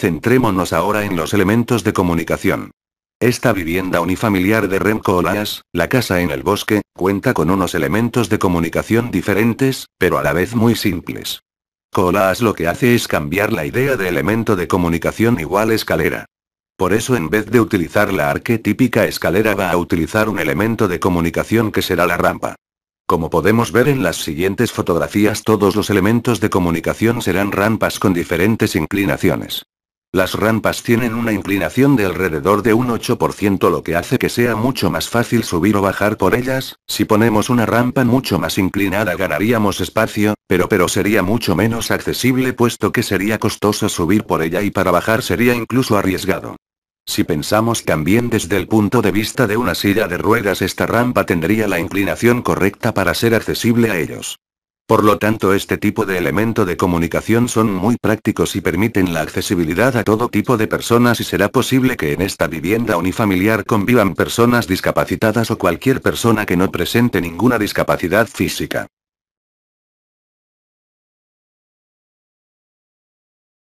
Centrémonos ahora en los elementos de comunicación. Esta vivienda unifamiliar de Remco Olaas, la casa en el bosque, cuenta con unos elementos de comunicación diferentes, pero a la vez muy simples. Colas lo que hace es cambiar la idea de elemento de comunicación igual escalera. Por eso en vez de utilizar la arquetípica escalera va a utilizar un elemento de comunicación que será la rampa. Como podemos ver en las siguientes fotografías todos los elementos de comunicación serán rampas con diferentes inclinaciones. Las rampas tienen una inclinación de alrededor de un 8% lo que hace que sea mucho más fácil subir o bajar por ellas, si ponemos una rampa mucho más inclinada ganaríamos espacio, pero pero sería mucho menos accesible puesto que sería costoso subir por ella y para bajar sería incluso arriesgado. Si pensamos también desde el punto de vista de una silla de ruedas esta rampa tendría la inclinación correcta para ser accesible a ellos. Por lo tanto, este tipo de elemento de comunicación son muy prácticos y permiten la accesibilidad a todo tipo de personas y será posible que en esta vivienda unifamiliar convivan personas discapacitadas o cualquier persona que no presente ninguna discapacidad física.